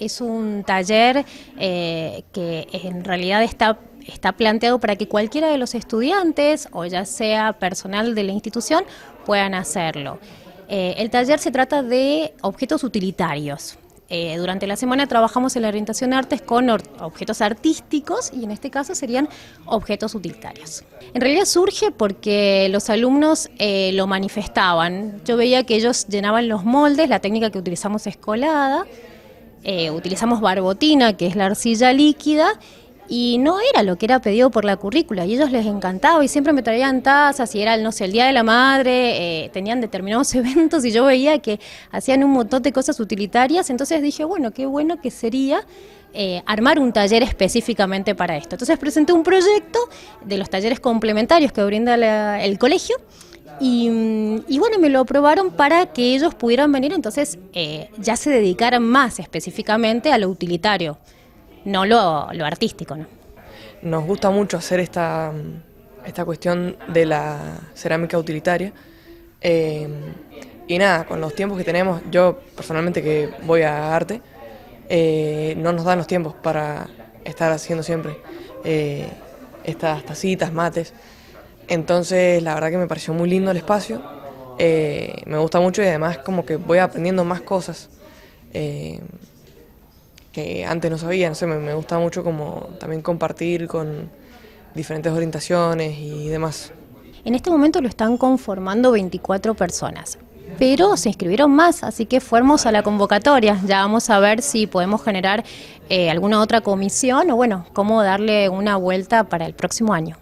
es un taller eh, que en realidad está, planteado para que cualquiera de los estudiantes o ya sea personal de la institución puedan hacerlo. Eh, el taller se trata de objetos utilitarios. Eh, durante la semana trabajamos en la orientación artes con objetos artísticos y en este caso serían objetos utilitarios. En realidad surge porque los alumnos lo manifestaban. Yo veía que ellos llenaban los moldes, la técnica que utilizamos es colada, eh, utilizamos barbotina, que es la arcilla líquida, y no era lo que era pedido por la currícula, y ellos les encantaba, y siempre me traían tazas, y era, no sé, el Día de la Madre, eh, tenían determinados eventos, y yo veía que hacían un montón de cosas utilitarias, entonces dije, bueno, qué bueno que sería eh, armar un taller específicamente para esto. Entonces presenté un proyecto de los talleres complementarios que brinda el colegio, y, bueno, me lo aprobaron para que ellos pudieran venir, entonces eh, ya se dedicaran más específicamente a lo utilitario, no lo, artístico. Nos gusta mucho hacer esta, esta cuestión de la cerámica utilitaria. Eh, y nada, con los tiempos que tenemos, yo personalmente que voy a arte, eh, no nos dan los tiempos para estar haciendo siempre estas tacitas, mates. Entonces, la verdad que me pareció muy lindo el espacio. Eh, me gusta mucho y además como que voy aprendiendo más cosas eh, que antes no sabía. No sé, me, gusta mucho como también compartir con diferentes orientaciones y demás. En este momento lo están conformando 24 personas, pero se inscribieron más, así que fuimos a la convocatoria. Ya vamos a ver si podemos generar eh, alguna otra comisión o bueno, cómo darle una vuelta para el próximo año.